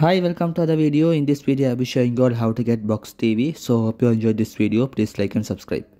hi welcome to other video in this video i'll be showing you all how to get box tv so hope you enjoyed this video please like and subscribe